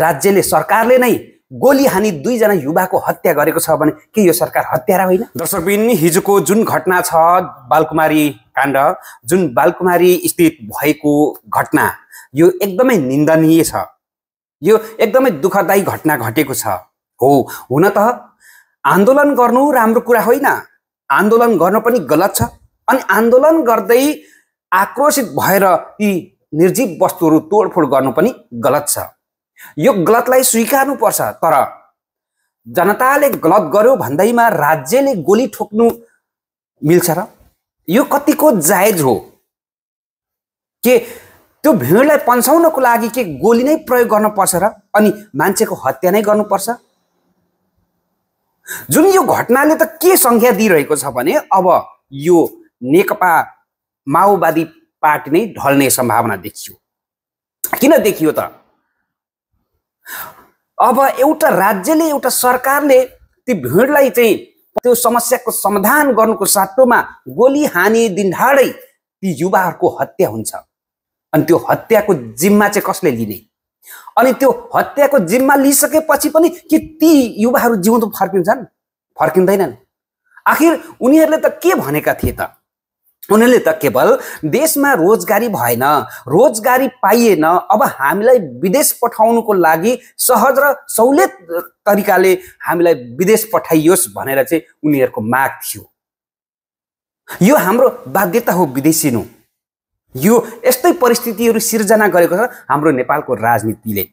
राज्यले सरकारले नै गोली हानी दुईजना युवाको हत्या गरेको छ भने के यो सरकार हत्यारा होइन दर्शकबिन हिजोको जुन घटना छ बालकुमारी काण्ड जुन बालकुमारी स्थित भएको घटना यो एकदमै निन्दनीय छ यो एकदमै दुःखदायी घटना घटेको छ हो हुन त आन्दोलन गर्नु राम्रो कुरा होइन आन्दोलन गर्नु पनि गलत छ अनि आन्दोलन गर्दै आक्रोशित भएर यी निर्जीव वस्तुहरू तोडफोड गर्नु पनि गलत छ यो गलतलाई पर्छ तर जनताले गलत गर्यो भन्दैमा राज्यले गोली ठोक्नु मिल्छ र यो कतिको जायज हो के त्यो भिडलाई पन्साउनको लागि के गोली नै प्रयोग गर्नुपर्छ र अनि मान्छेको हत्या नै गर्नुपर्छ जुन यो घटनाले त के सङ्ख्या दिइरहेको छ भने अब यो नेकपा माओवादी पार्टी नै ढल्ने सम्भावना देखियो किन देखियो त अब एउटा राज्यले एउटा सरकारले ती भिडलाई चाहिँ त्यो समस्याको समाधान गर्नुको साटोमा गोली हानि दिनढाडै ती युवाहरूको हत्या हुन्छ अनि त्यो हत्याको जिम्मा चाहिँ कसले लिने अनि त्यो हत्याको जिम्मा लिइसकेपछि पनि के ती युवाहरू जिउँदो फर्किन्छन् फर्किँदैनन् आखिर उनीहरूले त के भनेका थिए त उनीहरूले त केवल देशमा रोजगारी भएन रोजगारी पाइएन अब हामीलाई विदेश पठाउनुको लागि सहज र सहुलियत तरिकाले हामीलाई विदेश पठाइयोस् भनेर चाहिँ उनीहरूको माग थियो यो हाम्रो बाध्यता हो विदेशिनु यो यस्तै परिस्थितिहरू सिर्जना गरेको छ हाम्रो नेपालको राजनीतिले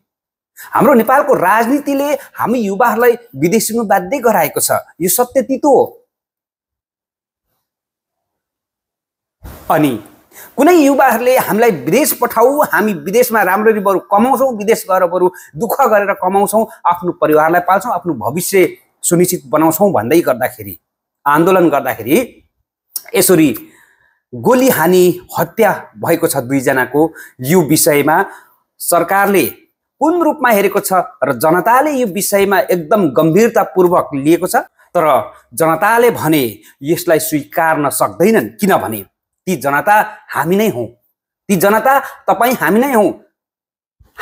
हाम्रो नेपालको राजनीतिले हामी युवाहरूलाई विदेशिनु बाध्य गराएको छ यो सत्य तितो हो अनि कुनै युवाहरूले हामीलाई विदेश पठाऊ हामी विदेशमा राम्ररी बरु कमाउँछौँ विदेश गएर बरु दुःख गरेर कमाउँछौँ आफ्नो परिवारलाई पाल्छौँ आफ्नो भविष्य सुनिश्चित बनाउँछौँ भन्दै गर्दाखेरि आन्दोलन गर्दाखेरि यसरी गोली हानि हत्या भएको छ दुईजनाको यो विषयमा सरकारले कुन रूपमा हेरेको छ र जनताले यो विषयमा एकदम गम्भीरतापूर्वक लिएको छ तर जनताले भने यसलाई स्वीकार्न सक्दैनन् किनभने ती जनता हामी नै हौ ती जनता तपाईँ हामी नै हौ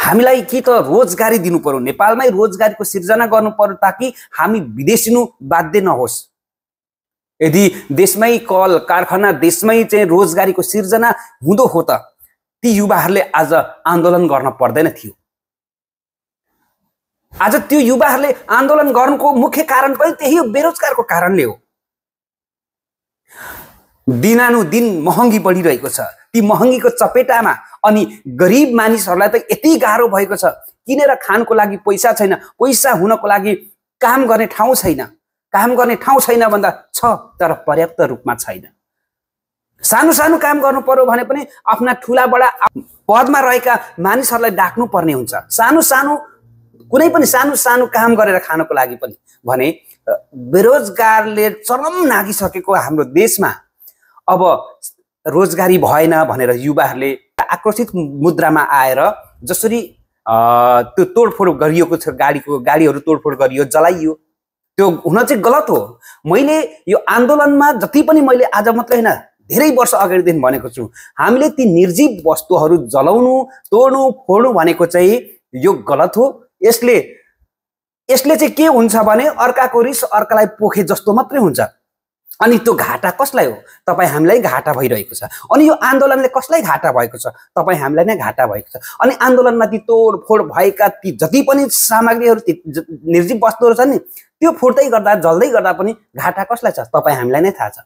हामीलाई के त रोजगारी दिनु पर्यो नेपालमै रोजगारीको सिर्जना गर्नु पर्यो ताकि हामी विदेशिनु बाध्य नहोस् यदि देशमै कल कारखाना देशमै चाहिँ रोजगारीको सिर्जना हुँदो हो त ती युवाहरूले आज आन्दोलन गर्न पर्दैन थियो आज त्यो युवाहरूले आन्दोलन गर्नुको मुख्य कारण पनि त्यही हो बेरोजगारको कारणले हो दिनानुदिन महँगी बढिरहेको छ ती महँगीको चपेटामा अनि गरिब मानिसहरूलाई त यति गाह्रो भएको छ किनेर खानको लागि पैसा छैन पैसा हुनको लागि काम गर्ने ठाउँ छैन काम गर्ने ठाउँ छैन भन्दा छ तर पर्याप्त रूपमा छैन सानो सानो काम गर्नु पर्यो भने पनि आफ्ना ठुला बडा पदमा रहेका मानिसहरूलाई डाक्नु पर्ने हुन्छ सानो सानो कुनै पनि सानो सानो काम गरेर खानको लागि पनि भने बेरोजगारले चरम नागिसकेको हाम्रो देशमा अब रोजगारी भएन भनेर युवाहरूले आक्रोशित मुद्रामा आएर जसरी त्यो तोडफोड गरिएको छ गाडीको गाडीहरू तोडफोड गरियो जलाइयो त्यो हुन चाहिँ गलत हो मैले यो आन्दोलनमा जति पनि मैले आज मात्रै होइन धेरै वर्ष अगाडिदेखि भनेको छु हामीले ती निर्जीव वस्तुहरू जलाउनु तोड्नु फोड्नु भनेको चाहिँ यो गलत हो यसले यसले चाहिँ के हुन्छ भने अर्काको रिस अर्कालाई पोखे जस्तो मात्रै हुन्छ अनि त्यो घाटा कसलाई हो तपाईँ हामीलाई घाटा भइरहेको छ अनि यो आन्दोलनले कसलाई घाटा भएको छ तपाईँ हामीलाई नै घाटा भएको छ अनि आन्दोलनमा आन्दोलनमाथि तोडफोड भएका ती जति पनि सामग्रीहरू निर्जीव वस्तुहरू छन् नि त्यो फोड्दै गर्दा जल्दै गर्दा पनि घाटा कसलाई छ तपाईँ हामीलाई नै थाहा छ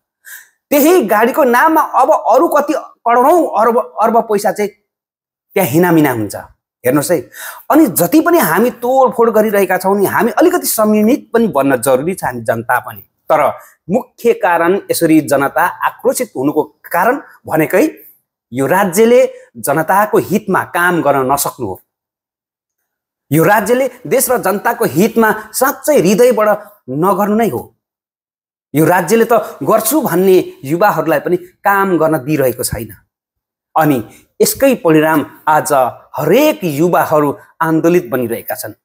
त्यही गाडीको नाममा अब अरू कति करोडौँ अर्ब अर्ब पैसा चाहिँ त्यहाँ हिनामिना हुन्छ हेर्नुहोस् है अनि जति पनि हामी तोडफोड गरिरहेका छौँ नि हामी अलिकति संयमित पनि बन्न जरुरी छ हामी जनता पनि तर मुख्य कारण यसरी जनता आक्रोशित हुनुको कारण भनेकै यो राज्यले जनताको हितमा काम गर्न नसक्नु हो यो राज्यले देश र जनताको हितमा साँच्चै हृदयबाट नगर्नु नै हो यो राज्यले त गर्छु भन्ने युवाहरूलाई पनि काम गर्न दिइरहेको छैन अनि यसकै परिणाम आज हरेक युवाहरू आन्दोलित बनिरहेका छन्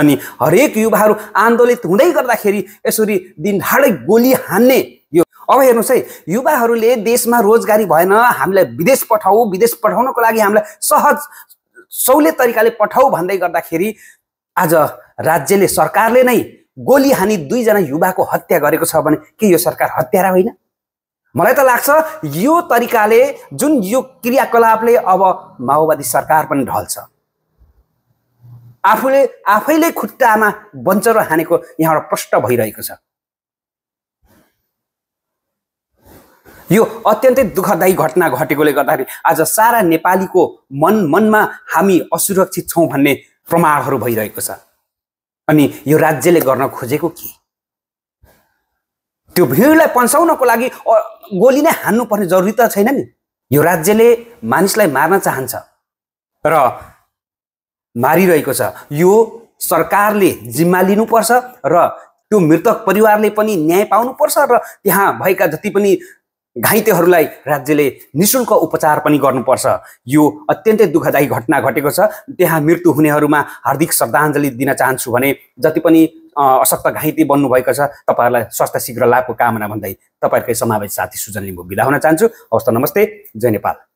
अनि हरेक युवाहरू आन्दोलित हुँदै गर्दाखेरि यसरी दिन ढाडै गोली हान्ने यो अब हेर्नुहोस् है युवाहरूले देशमा रोजगारी भएन हामीलाई विदेश पठाऊ विदेश पठाउनको लागि हामीलाई सहज सहुलियत तरिकाले पठाऊ भन्दै गर्दाखेरि आज राज्यले सरकारले नै गोली हानी दुईजना युवाको हत्या गरेको छ भने के यो सरकार हत्यारा होइन मलाई त लाग्छ यो तरिकाले जुन यो क्रियाकलापले अब माओवादी सरकार पनि ढल्छ आफूले आफैले खुट्टामा बन्चरो हानेको यहाँबाट प्रष्ट भइरहेको छ यो अत्यन्तै दुःखदायी घटना घटेकोले गर्दाखेरि आज सारा नेपालीको मन मनमा हामी असुरक्षित छौँ भन्ने प्रमाणहरू भइरहेको छ अनि यो राज्यले गर्न खोजेको के त्यो भिडलाई पन्साउनको लागि गोली नै हान्नुपर्ने जरुरी त छैन नि यो राज्यले मानिसलाई मार्न चाहन्छ र मारिरहेको छ यो सरकारले जिम्मा लिनुपर्छ र त्यो मृतक परिवारले पनि न्याय पाउनुपर्छ र त्यहाँ भएका जति पनि घाइतेहरूलाई राज्यले निशुल्क उपचार पनि गर्नुपर्छ यो अत्यन्तै दुःखदायी घटना घटेको छ त्यहाँ मृत्यु हुनेहरूमा हार्दिक श्रद्धाञ्जली दिन चाहन्छु भने जति पनि अशक्त घाइते बन्नुभएको छ तपाईँहरूलाई स्वास्थ्य शीघ्र लाभको कामना भन्दै तपाईँहरूकै समावेश साथी सुजन लिम्बू बिदा हुन चाहन्छु हवस् त नमस्ते जय नेपाल